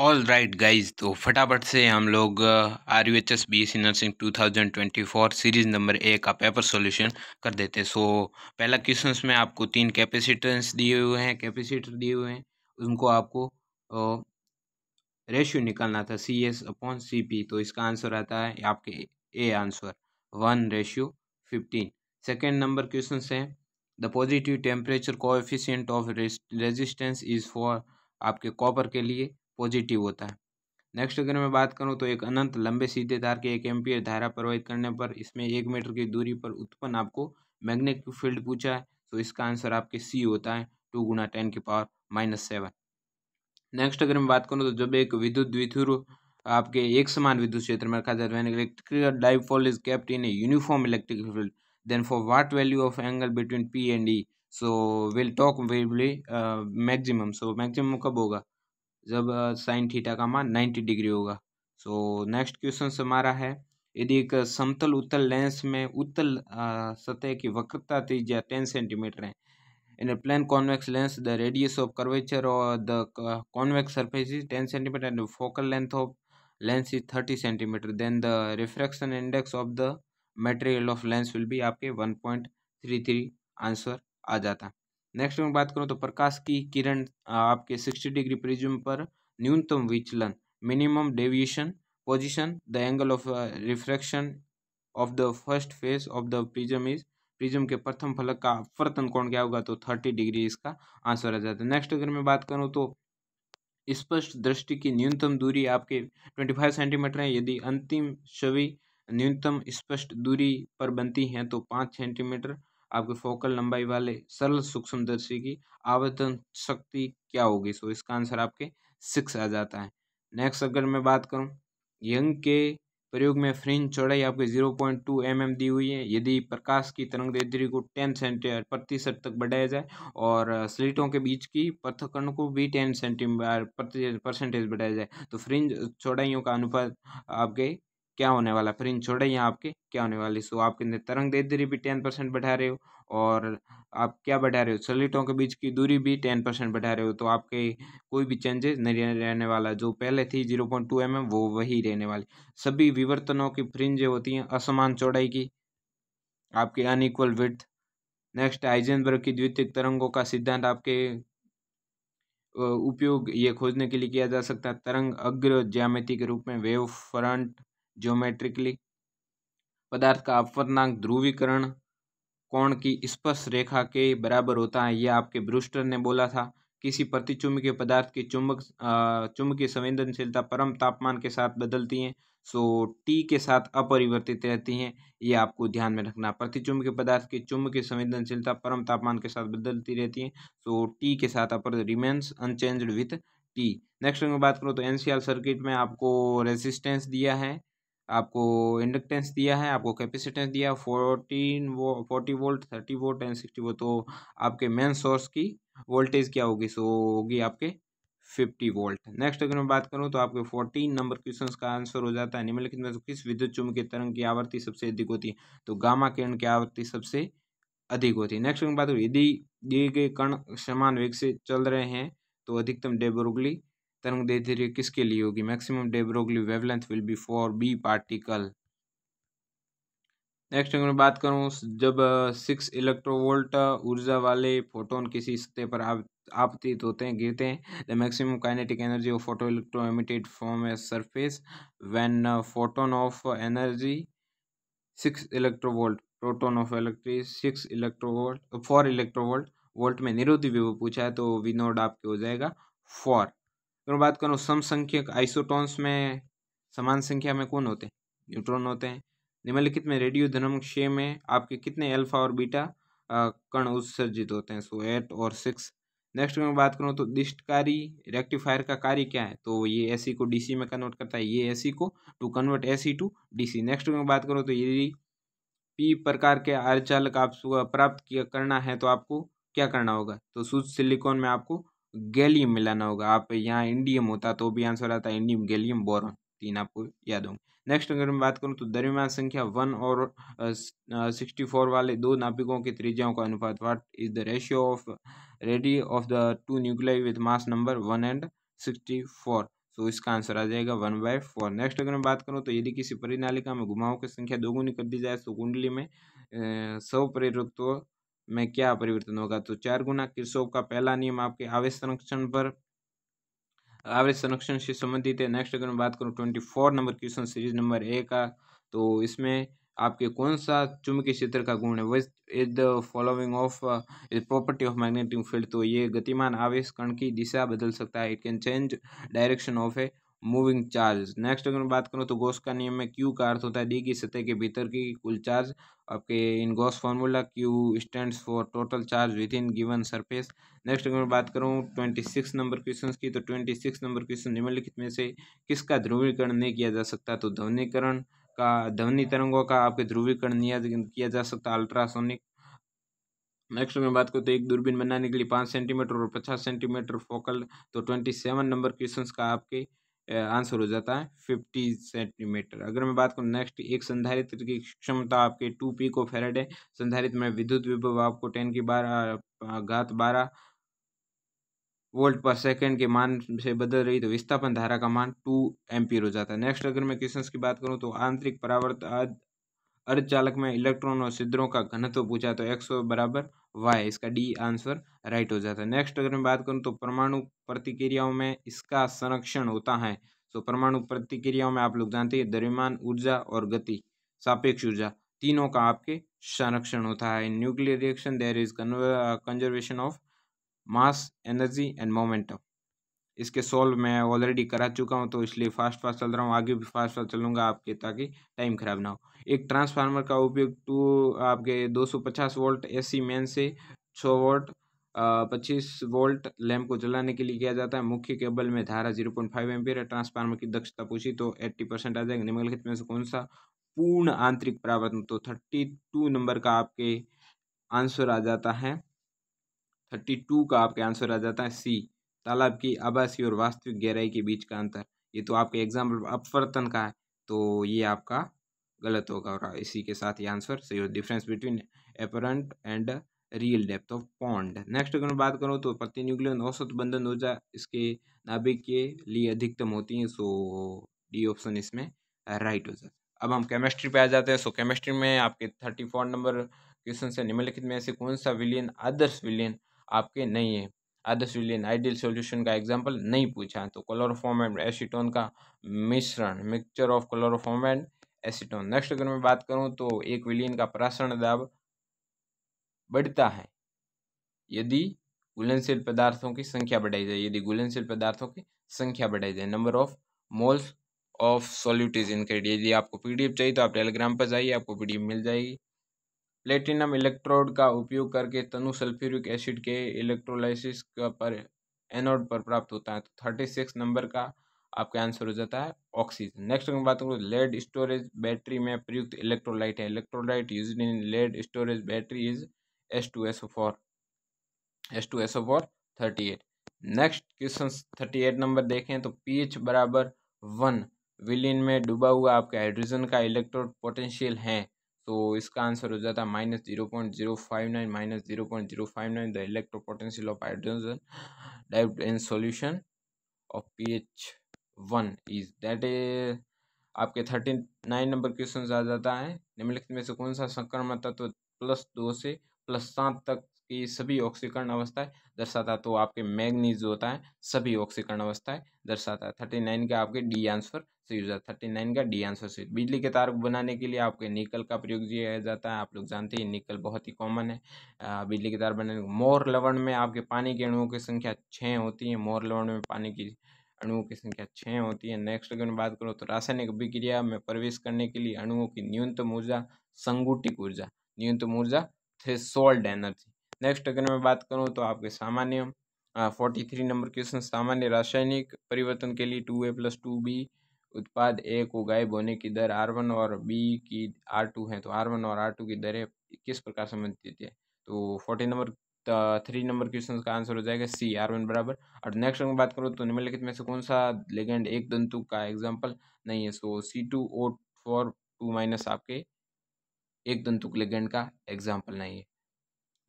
all right guys तो फटाफट से हम लोग R U H S B S C nursing two thousand twenty four series number A का पेपर सोल्यूशन कर देते हैं सो पहला क्वेश्चन में आपको तीन कैपेसिटेंस दिए हुए हैं कैपेसिटर दिए हुए हैं उनको आपको रेशियो uh, निकालना था C S upon C P तो इसका आंसर आता है आपके A answer one ratio fifteen second number question है the positive temperature efficient of resistance is for आपके कॉपर के लिए पॉजिटिव होता है नेक्स्ट अगर मैं बात करूँ तो एक अनंत लंबे सीधे तार के एक एम्पियर धारा प्रवाहित करने पर इसमें एक मीटर की दूरी पर उत्पन्न आपको मैग्नेटिक फील्ड पूछा है तो इसका आंसर आपके सी होता है टू गुना टेन की पावर माइनस सेवन नेक्स्ट अगर मैं बात करूँ तो जब एक विद्युत द्विध्रुव आपके एक समान विद्युत क्षेत्र में रखा जाता है electrical dipole is kept in a uniform electrical field then for what value of angle between P and E so will torque वेबली मैक्सिमम सो मैक्सिमम कब होगा जब साइन थीटा का मान नाइन्टी डिग्री होगा सो नेक्स्ट क्वेश्चन हमारा है यदि एक समतल उत्तल लेंस में उत्तल सतह की वक्रता त्रिज्या टेन सेंटीमीटर है in a plane convex lens the radius of curvature और the convex surface is ten centimetre and focal length of lens is thirty centimetre then the refraction index of the material of lens will भी आपके one point three three answer आ जाता है next में बात करूँ तो प्रकाश की किरण आपके सिक्सटी डिग्री प्रिज्म पर न्यूनतम विचलन minimum deviation position the angle of refraction of the first face of the prism is prism के प्रथम फलक का अपवर्तन कोण क्या होगा तो थर्टी डिग्री इसका आंसर आ जाता है नेक्स्ट अगर मैं बात करूँ तो स्पष्ट दृष्टि की न्यूनतम दूरी आपके ट्वेंटी फाइव सेंटीमीटर है यदि अंतिम छवि न्यूनतम स्पष्ट दूरी पर बनती है तो पाँच सेंटीमीटर आपके फोकल लंबाई वाले सरल सूक्ष्मदर्शी की आवर्तन शक्ति क्या होगी सो इसका आंसर आपके सिक्स आ जाता है नेक्स्ट अगर मैं बात करूं यंग के प्रयोग में फ्रिंज चौड़ाई आपके zero point two M M दी हुई है यदि प्रकाश की तरंग दैर्ध्य को टेन सेंटीमीटर प्रतिशत तक बढ़ाया जाए और स्लिटों के बीच की पृथकरण को भी टेन सेंटीमीटर परसेंटेज बढ़ाया जाए तो फ्रिंज चौड़ाइयों का अनुपात आपके क्या होने वाला फ्रिंज छोड़े यहाँ आपके क्या होने वाली सो आपके अंदर तरंग दे दूरी भी टेन परसेंट बढ़ा रहे हो और आप क्या बढ़ा रहे हो सलिटों के बीच की दूरी भी टेन परसेंट बढ़ा रहे हो तो आपके कोई भी चेंजेस नहीं रहने वाला जो पहले थी zero point two M M वो वही रहने वाली सभी विवर्तनों की फ्रिंजें होती हैं असमान चौड़ाई की आपकी अनइक्वल विथ नेक्स्ट आइजनबर्ग की द्वितीय तरंगों का सिद्धांत आपके उपयोग ये खोजने के लिए किया जा सकता है तरंग अग्र ज्यामिति के रूप में वेव फ्रंट ज्योमेट्रिकली पदार्थ का अपवर्णांक ध्रुवीकरण कोण की स्पर्श रेखा के बराबर होता है यह आपके ब्रूस्टर ने बोला था किसी प्रतिचुंबकीय पदार्थ की चुंबक चुंबकीय संवेदनशीलता परम तापमान के साथ बदलती है सो टी के साथ अपरिवर्तित रहती हैं ये आपको ध्यान में रखना प्रतिचुंबकीय पदार्थ की चुंबकीय संवेदनशीलता परम तापमान के साथ बदलती रहती है सो टी के साथ upper remains unchanged with T next में बात करो तो एनसीआर सर्किट में आपको रेजिस्टेंस दिया है आपको इंडक्टेंस दिया है आपको कैपेसिटेंस दिया है फोर्टीन वो forty volt thirty volt and sixty volt तो आपके मेन सोर्स की वोल्टेज क्या होगी सो होगी आपके फिफ्टी वोल्ट नेक्स्ट अगर मैं बात करूं तो आपके फोर्टीन नंबर क्वेश्चन का आंसर हो जाता है निम्नलिखित में तो किस विद्युत चुंबकीय तरंग की आवृत्ति सबसे अधिक होती है तो गामा किरण की आवृत्ति सबसे अधिक होती है नेक्स्ट अगर बात करूँ यदि दिए गए कण समान वेग से चल रहे हैं तो अधिकतम डेबरुगली तरंग दैर्ध्य किसके लिए होगी maximum de Broglie wavelength will be for B particle next अगर मैं बात करूँ जब सिक्स इलेक्ट्रोवोल्ट ऊर्जा वाले फोटोन किसी सतह पर आप आपतित होते हैं गिरते हैं the maximum kinetic energy of photo electro emitted from a surface when photon of energy six electronvolt proton of electric six electronvolt four electronvolt volt में भी वो पूछा है तो विनोड आपके हो जाएगा फॉर अगर बात करो समसंख्यक आइसोटॉन्स में समान संख्या में कौन होते हैं न्यूट्रॉन होते हैं निम्नलिखित में रेडियो धर्म क्षय में आपके कितने अल्फा और बीटा कण उत्सर्जित होते हैं सो एट और सिक्स नेक्स्ट में बात करूँ तो दिष्टकारी रेक्टिफायर का कार्य क्या है तो ये एसी को डीसी में कन्वर्ट करता है ये एसी को to convert AC to DC next में बात करूँ तो यदि पी प्रकार के आर आप प्राप्त किया करना है तो आपको क्या करना होगा तो सूच सिलिकॉन में आपको गैलियम मिलाना होगा आप यहाँ इंडियम होता तो भी आंसर आता है इंडियम गैलियम बोरन तीन आपको याद होंगे नेक्स्ट अगर मैं बात करूँ तो दरमियान संख्या वन और सिक्सटी फोर वाले दो नाभिकों के त्रिज्याओं का अनुपात what is the ratio of radii of the two nuclei with mass number one and sixty four so इसका आंसर आ जाएगा वन बाय फोर नेक्स्ट अगर मैं बात करूँ तो यदि किसी परिनालिका में घुमाओं की संख्या दोगुनी कर दी जाए तो कुंडली में सौ प्रेरकों तो में क्या परिवर्तन होगा तो चार गुना किरसोव का पहला नियम आपके आवेश संरक्षण पर आवेश संरक्षण से संबंधित है नेक्स्ट अगर मैं बात करूँ twenty four number question series number A का तो इसमें आपके कौन सा चुंबकीय क्षेत्र का गुण है was is the following of is property of magnetic field तो ये गतिमान आवेश कण की दिशा बदल सकता है it can change direction of a moving charge next अगर बात करूँ तो गोस का नियम में क्यू का अर्थ होता है डी की सतह के भीतर की कुल चार्ज आपके in Gauss formula Q stand for total charge with in given surface next अगर बात करूँ ट्वेंटी सिक्स नंबर क्वेश्चन की तो ट्वेंटी सिक्स नंबर क्वेश्चन निम्नलिखित में से किसका ध्रुवीकरण नहीं किया जा सकता तो ध्वनिकरण का ध्वनि तरंगों का आपके ध्रुवीकरण नहीं किया जा सकता अल्ट्रासोनिक नेक्स्ट में बात करूँ तो एक दूरबीन बनाने के लिए पाँच सेंटीमीटर और पचास सेंटीमीटर फोकल तो ट्वेंटी सेवन नंबर क्वेश्चन का आपके आंसर हो जाता है फिफ्टी सेंटीमीटर अगर मैं बात करूँ नेक्स्ट एक संधारित्र की क्षमता आपके टू पी को फेरेड है संधारित्र में विद्युत विभव आपको टेन की बारह घात बारह वोल्ट पर सेकंड के मान से बदल रही तो विस्थापन धारा का मान टू एम्पियर हो जाता है नेक्स्ट अगर मैं क्वेश्चन की बात करूँ तो आंतरिक परावर्त अर्धचालक में इलेक्ट्रॉन और छिद्रों का घनत्व पूछा तो एक्स बराबर वाई इसका डी आंसर राइट हो जाता है नेक्स्ट अगर मैं बात करूँ तो परमाणु प्रतिक्रियाओं में इसका संरक्षण होता है तो परमाणु प्रतिक्रियाओं में आप लोग जानते हैं द्रव्यमान ऊर्जा और गति सापेक्ष ऊर्जा तीनों का आपके संरक्षण होता है nuclear reaction there is conservation of mass energy and momentum इसके सॉल्व मैं ऑलरेडी करा चुका हूँ तो इसलिए फास्ट फास्ट चल रहा हूँ आगे भी फास्ट फास्ट चलूँगा आपके ताकि टाइम ख़राब ना हो एक ट्रांसफार्मर का उपयोग टू तो आपके 250 वोल्ट एसी मेन से 6 वोल्ट पच्चीस वोल्ट लैम्प को जलाने के लिए किया जाता है मुख्य केबल में धारा जीरो पॉइंट फाइव एम्पियर है ट्रांसफार्मर की दक्षता पूछी तो एट्टी परसेंट आ जाएगा निम्नलिखित में से कौन सा पूर्ण आंतरिक परावर्तन तो थर्टी टू नंबर का आपके आंसर आ जाता है थर्टी टू का आपके आंसर आ जाता है सी तालाब की आभासी और वास्तविक गहराई के बीच का अंतर ये तो आपके एग्जाम्पल अपवर्तन का है तो ये आपका गलत होगा और इसी के साथ ये आंसर सही हो difference between apparent and real depth of pond next अगर मैं बात करूँ तो प्रति न्यूक्लियन औसत बंधन ऊर्जा इसके नाभिक के लिए अधिकतम होती है सो डी ऑप्शन इसमें राइट हो जाता अब हम केमिस्ट्री पे आ जाते हैं सो केमिस्ट्री में आपके थर्टी फोर नंबर क्वेश्चन से निम्नलिखित में से कौन सा विलियन आदर्श विलियन आपके नहीं है विलियन आइडियल सॉल्यूशन का एग्जांपल नहीं पूछा तो क्लोरोफॉर्म एंड एसीटोन का मिश्रण mixture of chloroform and acetone next अगर मैं बात करूँ तो एक विलियन का प्रासरण दाब बढ़ता है यदि गुलनशील पदार्थों की संख्या बढ़ाई जाए यदि गुलनशील पदार्थों की संख्या बढ़ाई जाए number of moles of solute is increased यदि आपको पीडीएफ चाहिए तो आप टेलीग्राम पर जाइए आपको पीडीएफ मिल जाएगी प्लेटिनम इलेक्ट्रोड का उपयोग करके तनु सल्फ्यूरिक एसिड के इलेक्ट्रोलाइसिस पर एनोड पर प्राप्त होता है तो थर्टी सिक्स नंबर का आपका आंसर हो जाता है ऑक्सीजन नेक्स्ट हम बात करूँ लेड स्टोरेज बैटरी में प्रयुक्त इलेक्ट्रोलाइट है electrolyte use in lead storage battery is S two S O four S two S O four thirty eight next question thirty eight number देखें तो पी एच बराबर one विलिन में डूबा हुआ आपका हाइड्रोजन का इलेक्ट्रोड पोटेंशियल है तो इसका आंसर हो जाता है minus zero point zero five nine minus zero point zero five nine the electropotential of hydrogen dive in solution of P H one is that is आपके थर्टी नाइन नंबर क्वेश्चन आ जाता है निम्नलिखित में से कौन सा संक्रमण तत्व तो प्लस दो से प्लस सात तक की सभी ऑक्सीकरण अवस्थाएं दर्शाता तो आपके मैग्नीज जो होता है सभी ऑक्सीकरण अवस्थाएं दर्शाता है थर्टी नाइन का आपके डी आंसर सही हो जाता है थर्टी नाइन का डी आंसर सही बिजली के तार बनाने के लिए आपके निकल का प्रयोग किया जाता है आप लोग जानते हैं निकल बहुत ही कॉमन है बिजली के तार बनाने मोर लवण में आपके पानी के अणुओं की संख्या छः होती है मोर लवण में पानी की अणुओं की संख्या छः होती है नेक्स्ट अगर बात करो तो रासायनिक अभिक्रिया में प्रवेश करने के लिए अणुओं की न्यूनतम ऊर्जा संगुटिक ऊर्जा न्यूनतम ऊर्जा थे सोल्ड एनर्जी नेक्स्ट अगर मैं बात करूँ तो आपके सामान्य फोर्टी थ्री नंबर क्वेश्चन सामान्य रासायनिक परिवर्तन के लिए two A plus two B उत्पाद ए को गायब होने की दर आर वन और बी की आर टू है तो आर वन और आर टू की दरें किस प्रकार संबंधित है तो forty number three number question का आंसर हो जाएगा सी आर वन बराबर और नेक्स्ट अगर बात करूँ तो निम्नलिखित में से कौन सा लेगेंड एक दंतु का एग्जाम्पल नहीं है so C two O four two minus आपके एक दंतुक लेगेंड का एग्जाम्पल नहीं है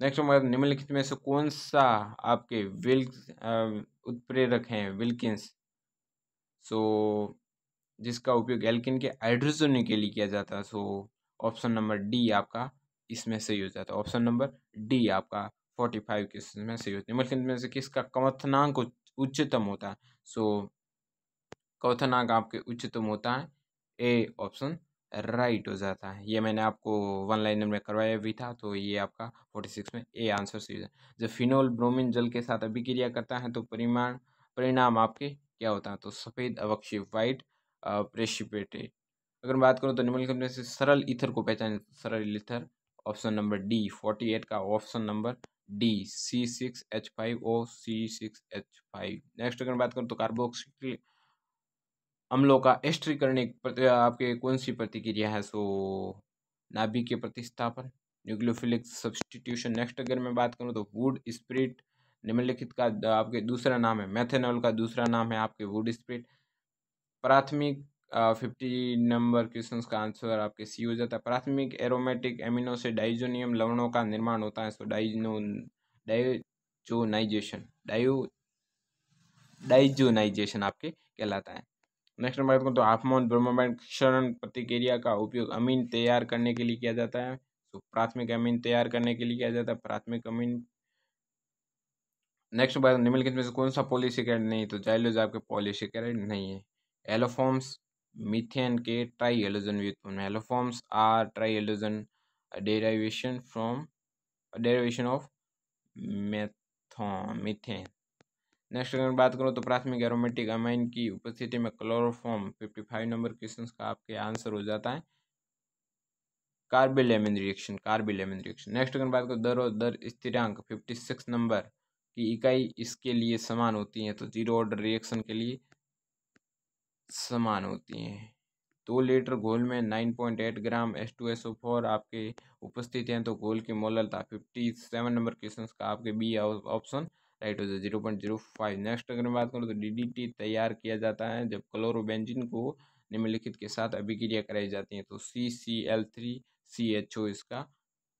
नेक्स्ट नंबर मतलब निम्नलिखित में से कौन सा आपके विल्क उत्प्रेरक हैं विल्किंस सो जिसका उपयोग एल्किन के हाइड्रोजन के लिए किया जाता है सो ऑप्शन नंबर डी आपका इसमें सही हो जाता है ऑप्शन नंबर डी आपका फोर्टी फाइव के में सही होता है निम्नलिखित में से किसका कवथनांक उच्चतम होता है सो so, आपके उच्चतम होता है ए ऑप्शन राइट हो जाता है ये मैंने आपको वन लाइनर में करवाया भी था तो ये आपका फोर्टी सिक्स में ए आंसर सही है जब फिनोल ब्रोमिन जल के साथ अभिक्रिया करता है तो परिमाण परिणाम आपके क्या होता है तो सफ़ेद अवक्षी वाइट प्रेसिपेटेड अगर बात करूँ तो निम्नलिखित में से सरल इथर को पहचान तो सरल ether option number D forty eight का option number D C six H five O C six H five next अगर बात करूँ तो कार्बोक्सिल अम्लों का एस्ट्री करने आपके कौन सी प्रतिक्रिया है सो नाभिक के प्रतिस्थापन न्यूक्लियोफिलिक सब्सटीट्यूशन नेक्स्ट अगर मैं बात करूँ तो वुड स्प्रिट निम्नलिखित का आपके दूसरा नाम है मैथेनॉल का दूसरा नाम है आपके वुड स्प्रिट प्राथमिक फिफ्टी नंबर क्वेश्चन का आंसर आपके सी हो जाता है प्राथमिक एरोमेटिक एमिनो से डाइजोनियम लवणों का निर्माण होता है सो डाइजनो डाइजोनाइजेशन डाइो डाइजोनाइजेशन आपके कहलाता है नेक्स्ट नंबर देखो तो हाफमोन ब्रह्मांड क्षरण प्रतिक्रिया का उपयोग अमीन तैयार करने के लिए किया जाता है तो प्राथमिक अमीन तैयार करने के लिए किया जाता है प्राथमिक अमीन नेक्स्ट बात निम्नलिखित में से कौन सा पॉलीसेकेराइड नहीं तो जाइलोज आपके पॉलीसेकेराइड नहीं है एलोफॉर्म्स मिथेन के ट्राई एलोजन व्युत्पन्न haloforms are tri halogen derivation from derivation of methane methane next अगर बात करूँ तो प्राथमिक एरोमेटिक अमाइन की उपस्थिति में chloroform fifty five number question का आपके आंसर हो जाता है carbylamine reaction carbylamine reaction next अगर बात करो दर और दर स्थिरांक फिफ्टी सिक्स नंबर की इकाई इसके लिए समान होती है तो जीरो ऑर्डर रिएक्शन के लिए समान होती है दो तो लीटर घोल में nine point eight gram S two S O four आपके उपस्थित हैं तो घोल की मोलता फिफ्टी सेवन नंबर क्वेश्चन का आपके बी ऑप्शन राइट हो जाए zero point zero five next अगर मैं बात करूँ तो डीडीटी तैयार किया जाता है जब क्लोरोबेंजिन को निम्नलिखित के साथ अभिक्रिया कराई जाती है तो C C L three C H O इसका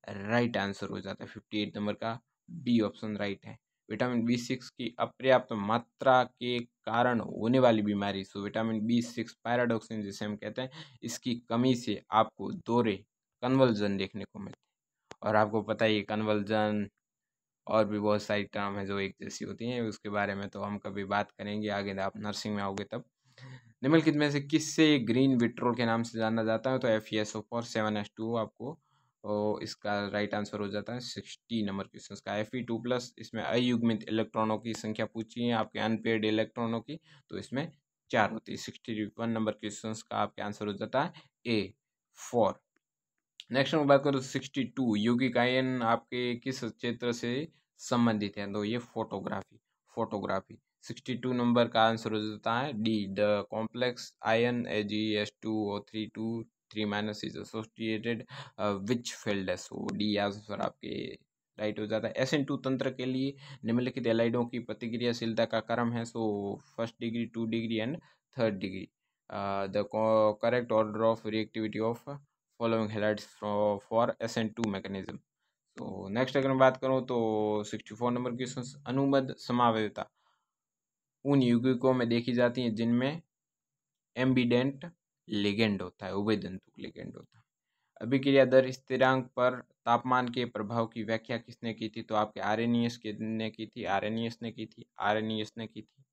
राइट आंसर हो जाता है फिफ्टी एट नंबर का बी ऑप्शन राइट है विटामिन बी सिक्स की अपर्याप्त तो मात्रा के कारण होने वाली बीमारी so vitamin B six pyridoxine जिसे हम कहते हैं इसकी कमी से आपको दौरे कन्वल्जन देखने को मिलते हैं और आपको पता ही कन्वल्जन और भी बहुत सारी टर्म है जो एक जैसी होती हैं उसके बारे में तो हम कभी बात करेंगे आगे आप नर्सिंग में आओगे तब निम्नलिखित कित में से किससे ग्रीन विट्रोल के नाम से जाना जाता है तो F E S O four seven S two आपको इसका राइट आंसर हो जाता है सिक्सटी नंबर क्वेश्चन का एफ ई टू प्लस इसमें अयुग्मित इलेक्ट्रॉनों की संख्या पूछी है आपके अनपेड इलेक्ट्रॉनों की तो इसमें चार होती है सिक्सटी वन नंबर क्वेश्चन का आपके आंसर हो जाता है ए फोर नेक्स्ट नंबर बात करो तो सिक्सटी टू यौगिक आयन आपके किस क्षेत्र से संबंधित है तो ये photography photography sixty two number का आंसर हो जाता है D the complex ion A G S two O three two three minus is associated which field है सो डी आंसर आपके राइट हो जाता है एस एन टू तंत्र के लिए निम्नलिखित एलाइडों की प्रतिक्रियाशीलता का क्रम है so first degree two degree and third degree the correct order of reactivity of following halides for S N two mechanism तो नेक्स्ट अगर मैं बात करूँ तो सिक्सटी फोर नंबर क्वेश्चन अनुमद समावेता उन युगिकों में देखी जाती हैं जिनमें एम्बिडेंट लिगेंड होता है उभयदंतुक लिगेंड होता है अभिक्रिया दर स्थिरांक पर तापमान के प्रभाव की व्याख्या किसने की थी तो आपके आर एन ई एस ने की थी आर एन ई एस ने की थी आर एन ई एस ने की थी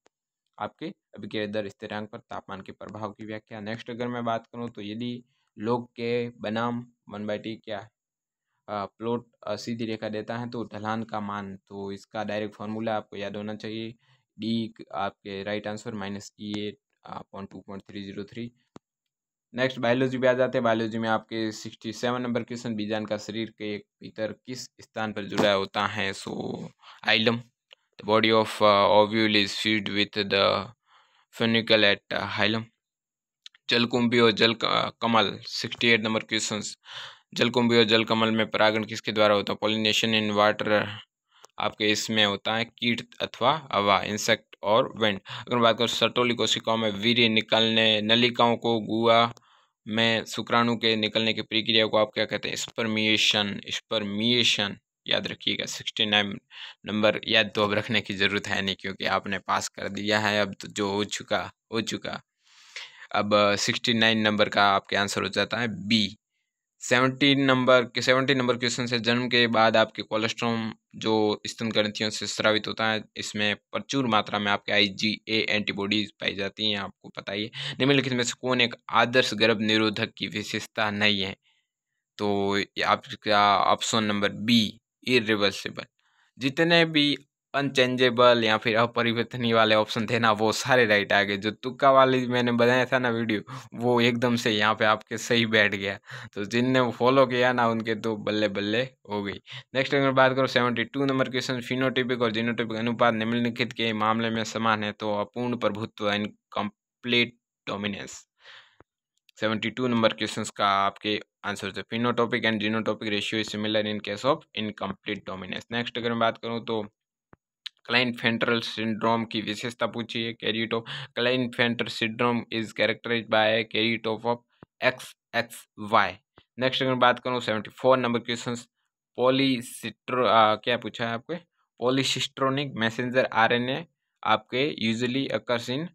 आपके अभिक्रिया दर स्थिरांक पर तापमान के प्रभाव की व्याख्या नेक्स्ट अगर मैं बात करूँ तो यदि लोग के बनाम वन बाई टी क्या है प्लॉट सीधी रेखा देता है तो ढलान का मान तो इसका डायरेक्ट फार्मूला आपको याद होना चाहिए डी आपके right answer minus E A upon two point three zero three next biology पे आ जाते हैं बायोलॉजी में आपके सिक्सटी सेवन नंबर क्वेश्चन बीजान का शरीर के एक भीतर किस स्थान पर जुड़ा होता है so hilum the body of ovule is feed with the funicle at hilum जलकुंभी और जल कमल सिक्सटी एट नंबर क्वेश्चन जलकुंभी और जल कमल में परागण किसके द्वारा होता है पॉलिनेशन इन वाटर आपके इसमें होता है कीट अथवा हवा इंसेक्ट और वेंट अगर बात करें सटोली कोशिकाओं में वीर्य निकलने नलिकाओं को गुआ में शुक्राणु के निकलने की प्रक्रिया को आप क्या कहते हैं स्पर्मिएशन स्पर्मिएशन याद रखिएगा सिक्सटी नाइन नंबर याद तो अब रखने की ज़रूरत है नहीं क्योंकि आपने पास कर दिया है अब तो जो हो चुका हो चुका अब सिक्सटी नाइन नंबर का आपके आंसर हो जाता है बी सेवनटीन नंबर के सेवनटीन नंबर क्वेश्चन से जन्म के बाद आपके कोलेस्ट्रोम जो स्तन ग्रंथियों से स्रावित होता है इसमें प्रचुर मात्रा में आपके आईजीए एंटीबॉडीज पाई जाती हैं आपको पता ही है निम्नलिखित में से कौन एक आदर्श गर्भ निरोधक की विशेषता नहीं है तो आपका ऑप्शन नंबर बी इरिवर्सिबल जितने भी अनचेंजेबल या फिर अपरिवर्तनीय वाले ऑप्शन थे ना वो सारे राइट आ गए जो तुक्का वाले मैंने बनाया था ना वीडियो वो एकदम से यहाँ पे आपके सही बैठ गया तो जिनने फॉलो किया ना उनके तो बल्ले बल्ले हो गई नेक्स्ट अगर बात करो seventy two number question phenotypic और जीनोटिपिक अनुपात निम्नलिखित के मामले में समान है तो अपूर्ण प्रभुत्व incomplete complete dominance seventy two number question का आपके आंसर थे phenotypic and genotypic ratio is similar in case of incomplete dominance next अगर मैं बात करूँ तो क्लाइन फेंट्रल सिंड्रोम की विशेषता पूछी है karyotype of Klinefelter syndrome is characterise by karyotype of of X X Y next अगर बात करूँ सेवेंटी फोर नंबर क्वेश्चन पोलिसिट्रो क्या पूछा है आपके पोलिसिस्ट्रोनिक मैसेंजर आरएनए आपके usually occurs in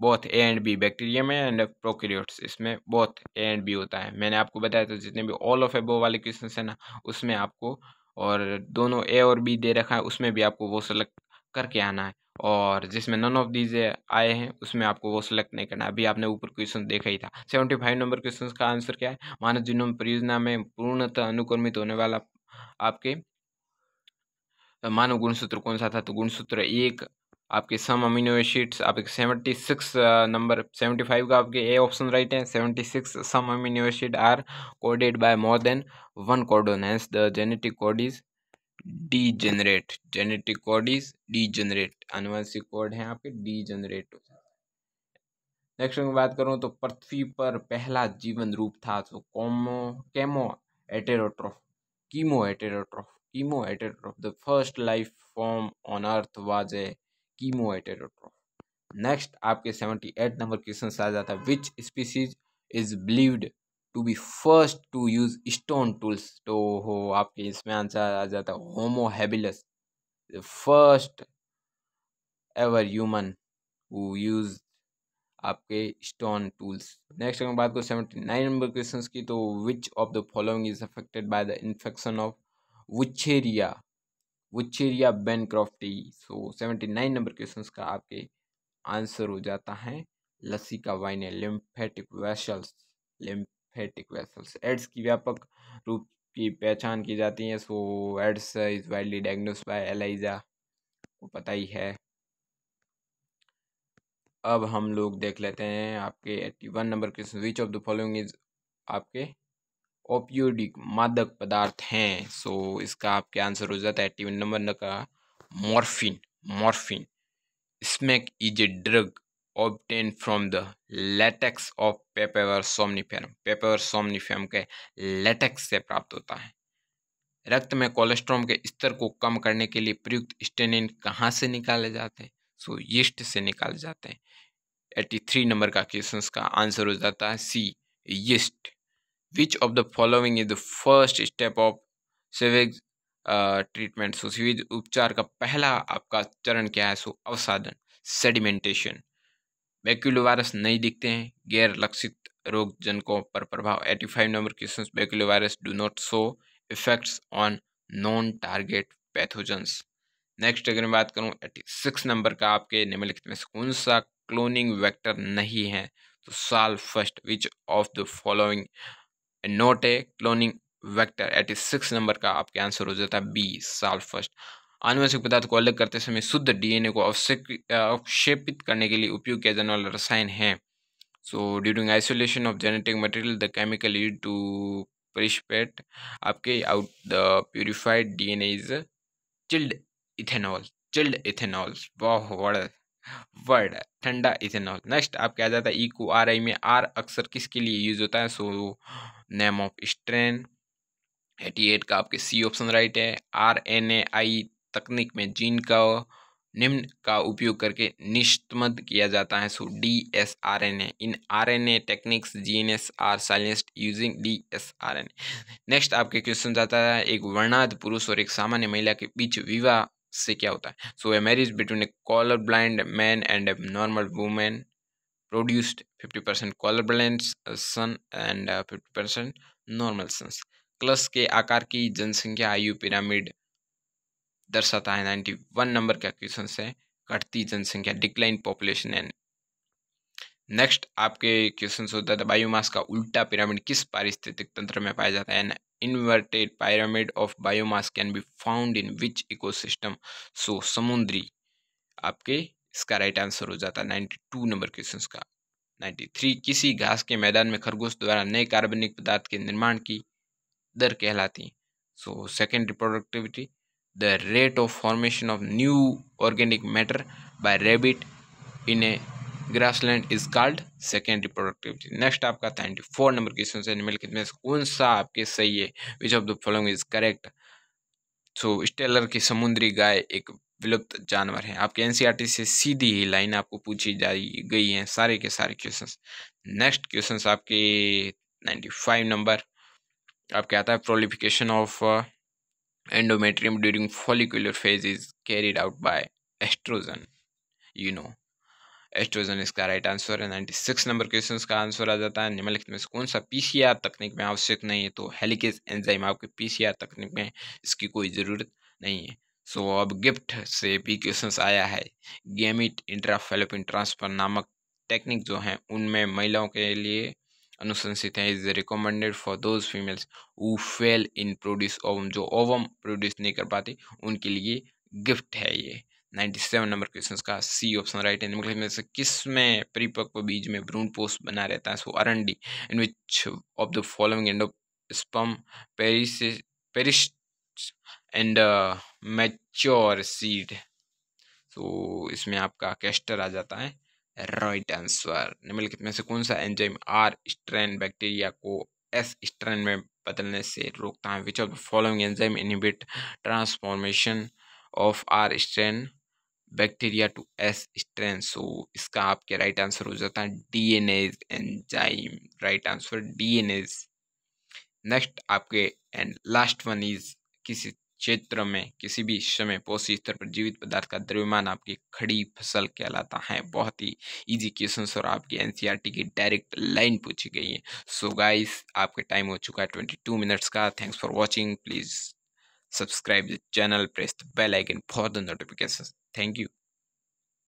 both A and B bacteria में एंड प्रोक्रियोट्स इसमें बोथ ए एंड बी होता है मैंने आपको बताया था जितने भी ऑल ऑफ एबो वाले क्वेश्चन है ना उसमें आपको और दोनों ए और बी दे रखा है उसमें भी आपको वो सेलेक्ट करके आना है और जिसमें नन ऑफ दीज आए हैं उसमें आपको वो सेलेक्ट नहीं करना अभी आपने ऊपर क्वेश्चन देखा ही था सेवेंटी फाइव नंबर क्वेश्चन का आंसर क्या है मानव जीनोम परियोजना में पूर्णतः अनुक्रमित होने वाला आपके मानव गुणसूत्र कौन सा था तो गुणसूत्र एक आपके सम अमीनो एसिड्स आपके seventy six number seventy five का आपके ए ऑप्शन राइट है seventy six some amino acid are coded by more than one codon hence the genetic code is degenerate genetic code is degenerate अनुवंशिक code है आपके D generate हो next में बात करूँ तो पृथ्वी पर पहला जीवन रूप था तो chemo chemo heterotroph chemo heterotroph chemo heterotroph the first life form on earth was a chemoheterotroph next आपके सेवेंटी एट नंबर क्वेश्चन आ जाता है which species is believed to be first to use stone tools तो हो आपके इसमें answer आ जाता है Homo habilis first ever human who use आपके स्टोन टूल्स नेक्स्ट अगर बात करो सेवेंटी नाइन नंबर क्वेश्चन की तो which of the following is affected by the infection of Wuchereria Wuchereria bancrofti so seventy nine number question का आपके answer हो जाता है लस्सी का वाइन है lymphatic vessels lymphatic vessels AIDS की व्यापक रूप की पहचान की जाती है so AIDS is widely diagnose by ELISA वो पता ही है अब हम लोग देख लेते हैं आपके eighty one number question which of the following is आपके ओपियोडिक मादक पदार्थ हैं सो so, इसका आपके आंसर हो जाता है टी नंबर का morphine morphine smack is a drug obtain from the latex of Papaver somniferum Papaver somniferum के लेटेक्स से प्राप्त होता है रक्त में कोलेस्ट्रॉम के स्तर को कम करने के लिए प्रयुक्त स्टेनिन कहाँ से निकाले जाते हैं सो so, यीस्ट से निकाले जाते हैं एट्टी थ्री नंबर का क्वेश्चन का आंसर हो जाता है C yeast which of the following is the first step of sewage treatment so sewage उपचार का पहला आपका चरण क्या है सो अवसाधन सेडिमेंटेशन वायरस नहीं दिखते हैं गैर लक्षित रोग जनकों पर प्रभाव 85 number question virus do not show effects on non target pathogens next अगर मैं बात करूं सिक्स नंबर का आपके निम्नलिखित में से कौन सा क्लोनिंग वैक्टर नहीं है तो साल first which of the following not a cloning vector eighty six number का आपके आंसर हो जाता है बी साल फर्स्ट आनुवंशिक पदार्थ को अलग करते समय शुद्ध डीएनए को अवक्षेपित करने के लिए उपयोग किया जाने वाला रसायन है so during isolation of genetic material the chemical use to precipitate आपके out the purified DNA is chilled ethanol chilled ethanol वाह वर्ड वर्ड ठंडा इथेनॉल नेक्स्ट आपके आ जाता है ई को आर आई में आर अक्सर किसके लिए यूज होता है so so, name of strain 88 का आपके सी ऑप्शन राइट है आर एन ए आई तकनीक में जीन का निम्न का उपयोग करके निष्तमद किया जाता है so D S R N A in R N A techniques genes are silenced using D S R N A next आपके क्वेश्चन जाता है एक वर्णाध पुरुष और एक सामान्य महिला के बीच विवाह से क्या होता है so a marriage between a colour blind man and a normal women produced 50% colour blind son and 50% normal sons क्लस के आकार की जनसंख्या आयु पिरामिड दर्शाता है 91 नंबर का क्वेश्चन है घटती जनसंख्या डिक्लाइन पॉपुलेशन एंड नेक्स्ट आपके क्वेश्चन होता है बायोमास तो का उल्टा पिरामिड किस पारिस्थितिक तंत्र में पाया जाता है and inverted pyramid of biomass can be found in which ecosystem so समुद्री आपके इसका राइट आंसर हो जाता है नाइन्टी टू नंबर क्वेश्चन का नाइन्टी थ्री किसी घास के मैदान में खरगोश द्वारा नए कार्बनिक पदार्थ के निर्माण की दर कहलाती है so second reproductivity the rate of formation of new organic matter by rabbit in a grassland is called second reproductivity next आपका नाइन्टी फोर नंबर क्वेश्चन से निम्नलिखित में कौन सा आपके सही है which of the following is correct so Steller की समुद्री गाय एक विलुप्त जानवर हैं आपके एनसीईआरटी e से सीधी ही लाइन आपको पूछी जा गई है सारे के सारे क्वेश्चंस नेक्स्ट क्वेश्चंस आपके 95 नंबर आपके आता है proliferation of endometrium during follicular phase is carried out by estrogen you know estrogen इसका राइट आंसर है नाइन्टी सिक्स नंबर क्वेश्चन का आंसर आ जाता है निम्नलिखित में से कौन सा पीसीआर तकनीक में आवश्यक नहीं है तो हेलिकेज एंजाइम आपके पीसीआर तकनीक में इसकी कोई ज़रूरत नहीं है सो so, अब गिफ्ट से भी क्वेश्चन आया है गेमिट इंट्राफेलोपिन ट्रांसफर नामक टेक्निक जो हैं उनमें महिलाओं के लिए अनुशंसित हैं is recommended for those females who fail in produce ovum जो ओवम प्रोड्यूस नहीं कर पाती उनके लिए गिफ्ट है ये नाइन्टी सेवन नंबर क्वेश्चन का सी ऑप्शन राइट है निम्नलिखित में से किस में परिपक्व बीज में भ्रूण पोस्ट बना रहता है सो अरंडी in which of the following endosperm perisperm perisperm and mature seed तो इसमें आपका कैस्टर आ जाता है राइट आंसर निम्नलिखित में से कौन सा एंजाइम आर स्ट्रेन बैक्टीरिया को एस स्ट्रेन में बदलने से रोकता है which of the following enzyme inhibit transformation of R strain bacteria to S strain so इसका आपके राइट आंसर हो जाता है DNase enzyme right answer DNase next आपके एंड लास्ट वन इज किसी क्षेत्र में किसी भी समय पोषी स्तर पर जीवित पदार्थ का द्रव्यमान आपकी खड़ी फसल कहलाता है बहुत ही इजी क्वेश्चन और आपकी एनसीईआरटी e की डायरेक्ट लाइन पूछी गई है सो so गाइस आपके टाइम हो चुका है ट्वेंटी टू मिनट्स का thanks for watching please subscribe the channel press the bell icon for the notification thank you